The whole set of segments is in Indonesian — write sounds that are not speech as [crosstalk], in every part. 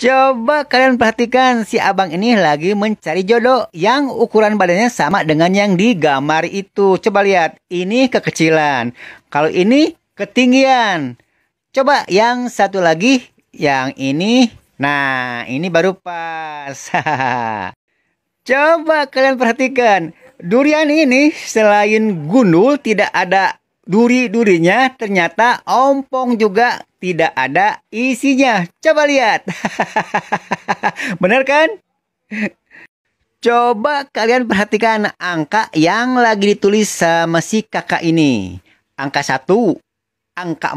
Coba kalian perhatikan si abang ini lagi mencari jodoh yang ukuran badannya sama dengan yang digambar itu. Coba lihat, ini kekecilan. Kalau ini ketinggian. Coba yang satu lagi, yang ini. Nah, ini baru pas. [laughs] Coba kalian perhatikan, durian ini selain gundul tidak ada duri-durinya ternyata ompong juga tidak ada isinya. Coba lihat. [laughs] Benar kan? Coba kalian perhatikan angka yang lagi ditulis sama si kakak ini. Angka 1, angka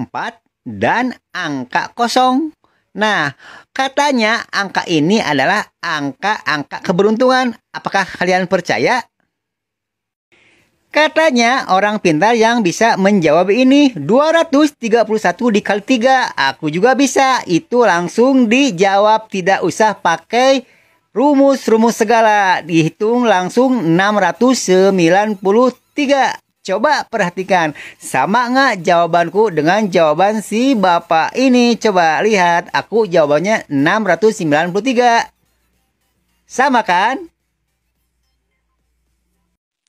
4, dan angka kosong. Nah, katanya angka ini adalah angka-angka keberuntungan. Apakah kalian percaya Katanya orang pintar yang bisa menjawab ini 231 dikali 3 Aku juga bisa Itu langsung dijawab Tidak usah pakai rumus-rumus segala Dihitung langsung 693 Coba perhatikan Sama nggak jawabanku dengan jawaban si bapak ini Coba lihat Aku jawabannya 693 Sama kan?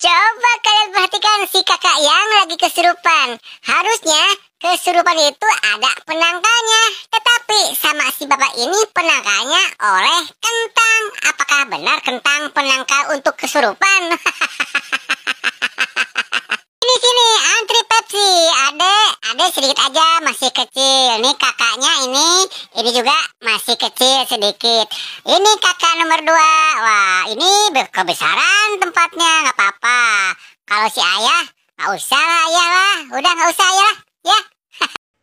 Coba kalian perhatikan si kakak yang lagi kesurupan. Harusnya kesurupan itu ada penangkanya Tetapi sama si bapak ini penangkanya oleh kentang. Apakah benar kentang penangkal untuk kesurupan? ini [laughs] sini antri Pepsi. Adek, adek sedikit aja masih kecil. Nih kakaknya ini ini juga masih kecil sedikit. Ini kakak nomor dua. Wah, ini kebesaran tempatnya, nggak apa-apa. Kalau si ayah, nggak usah lah ayah lah. Udah nggak usah ayah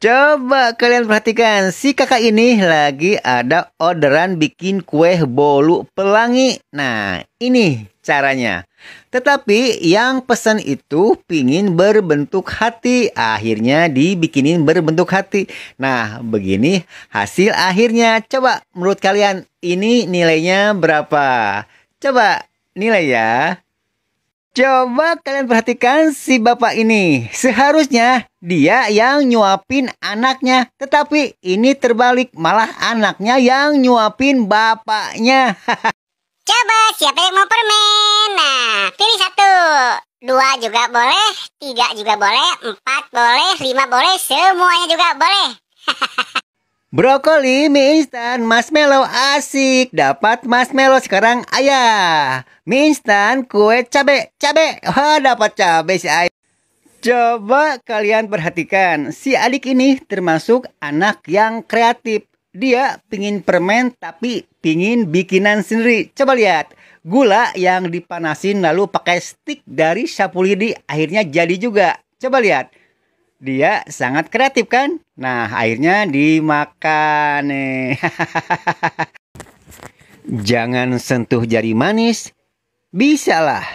Coba kalian perhatikan, si kakak ini lagi ada orderan bikin kue bolu pelangi. Nah, ini caranya. Tetapi yang pesan itu pingin berbentuk hati. Akhirnya dibikinin berbentuk hati. Nah, begini hasil akhirnya. Coba menurut kalian ini nilainya berapa? Coba nilai ya. Coba kalian perhatikan si bapak ini. Seharusnya dia yang nyuapin anaknya. Tetapi ini terbalik. Malah anaknya yang nyuapin bapaknya. [laughs] Coba siapa yang mau permen? Nah, pilih satu. Dua juga boleh, tiga juga boleh, empat boleh, lima boleh, semuanya juga boleh. [laughs] Brokoli mie instan marshmallow asik Dapat marshmallow sekarang ayah Mie instan kue cabe Cabe oh dapat cabe si ayah Coba kalian perhatikan Si adik ini termasuk anak yang kreatif Dia pingin permen tapi pingin bikinan sendiri Coba lihat Gula yang dipanasin lalu pakai stick dari sapulidi Akhirnya jadi juga Coba lihat dia sangat kreatif kan? Nah, akhirnya dimakan nih. [laughs] Jangan sentuh jari manis. bisa lah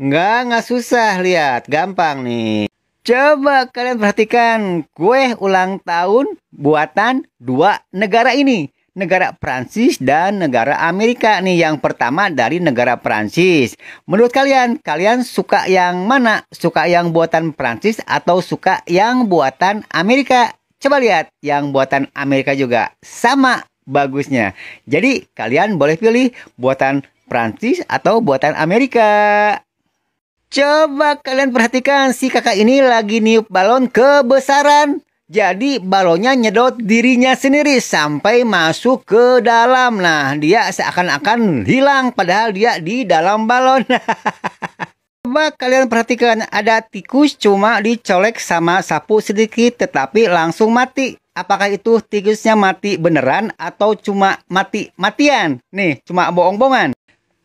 Nggak, nggak susah. Lihat, gampang nih. Coba kalian perhatikan kue ulang tahun buatan dua negara ini negara Prancis dan negara Amerika nih yang pertama dari negara Prancis. Menurut kalian, kalian suka yang mana? Suka yang buatan Prancis atau suka yang buatan Amerika? Coba lihat yang buatan Amerika juga sama bagusnya. Jadi kalian boleh pilih buatan Prancis atau buatan Amerika. Coba kalian perhatikan si kakak ini lagi niup balon kebesaran jadi balonnya nyedot dirinya sendiri sampai masuk ke dalam. Nah, dia seakan-akan hilang padahal dia di dalam balon. [laughs] Coba kalian perhatikan, ada tikus cuma dicolek sama sapu sedikit tetapi langsung mati. Apakah itu tikusnya mati beneran atau cuma mati-matian? Nih, cuma bohong-bohongan.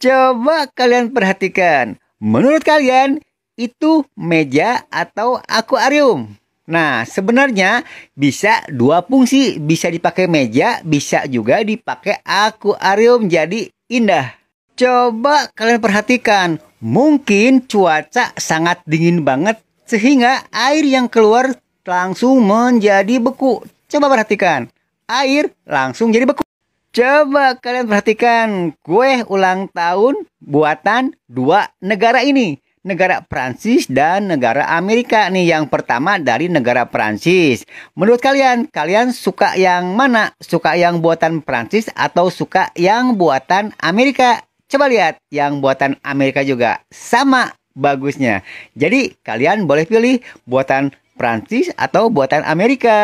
Coba kalian perhatikan. Menurut kalian, itu meja atau akuarium? Nah, sebenarnya bisa dua fungsi, bisa dipakai meja, bisa juga dipakai akuarium jadi indah. Coba kalian perhatikan, mungkin cuaca sangat dingin banget sehingga air yang keluar langsung menjadi beku. Coba perhatikan, air langsung jadi beku. Coba kalian perhatikan, kue ulang tahun buatan dua negara ini negara Prancis dan negara Amerika nih. Yang pertama dari negara Prancis. Menurut kalian, kalian suka yang mana? Suka yang buatan Prancis atau suka yang buatan Amerika? Coba lihat yang buatan Amerika juga sama bagusnya. Jadi kalian boleh pilih buatan Prancis atau buatan Amerika.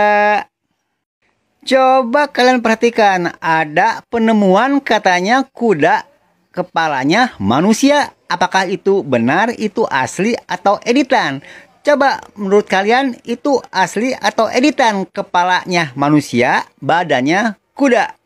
Coba kalian perhatikan, ada penemuan katanya kuda kepalanya manusia apakah itu benar, itu asli atau editan. Coba menurut kalian itu asli atau editan kepalanya manusia, badannya kuda.